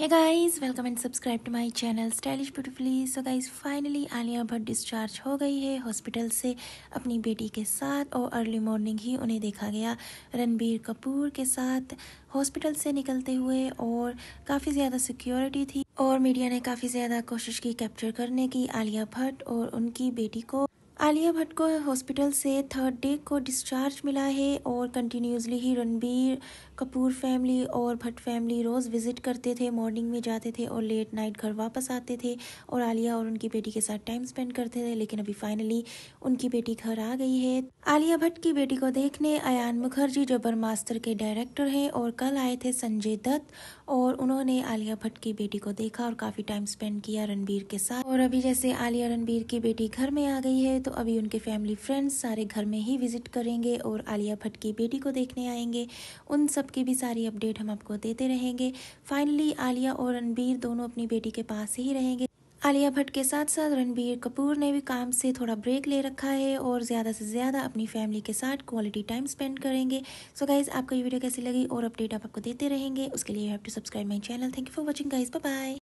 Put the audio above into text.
Hey guys welcome and subscribe to my channel stylish beautifully so guys finally Alia Bhatt discharge हो गई है hospital से अपनी बेटी के साथ और अर्ली मॉर्निंग ही उन्हें देखा गया रणबीर कपूर के साथ हॉस्पिटल से निकलते हुए और काफ़ी ज़्यादा सिक्योरिटी थी और मीडिया ने काफ़ी ज़्यादा कोशिश की कैप्चर करने की आलिया भट्ट और उनकी बेटी को आलिया भट्ट को हॉस्पिटल से थर्ड डे को डिस्चार्ज मिला है और कंटिन्यूसली ही रणबीर कपूर फैमिली और भट्ट फैमिली रोज़ विज़िट करते थे मॉर्निंग में जाते थे और लेट नाइट घर वापस आते थे और आलिया और उनकी बेटी के साथ टाइम स्पेंड करते थे लेकिन अभी फाइनली उनकी बेटी घर आ गई है आलिया भट्ट की बेटी को देखने अयान मुखर्जी जबर मास्टर के डायरेक्टर हैं और कल आए थे संजय दत्त और उन्होंने आलिया भट्ट की बेटी को देखा और काफ़ी टाइम स्पेंड किया रणबीर के साथ और अभी जैसे आलिया रणबीर की बेटी घर में आ गई है तो तो अभी उनके फैमिली फ्रेंड्स सारे घर में ही विजिट करेंगे और आलिया भट्ट की बेटी को देखने आएंगे उन सब की भी सारी अपडेट हम आपको देते रहेंगे फाइनली आलिया और रणबीर दोनों अपनी बेटी के पास ही रहेंगे आलिया भट्ट के साथ साथ रणबीर कपूर ने भी काम से थोड़ा ब्रेक ले रखा है और ज़्यादा से ज़्यादा अपनी फैमिली के साथ क्वालिटी टाइम स्पेंड करेंगे सो गाइज़ आपको ये वीडियो कैसी लगी और अपडेट आप आपको देते रहेंगे उसके लिए have to subscribe my channel thank you for watching guys bye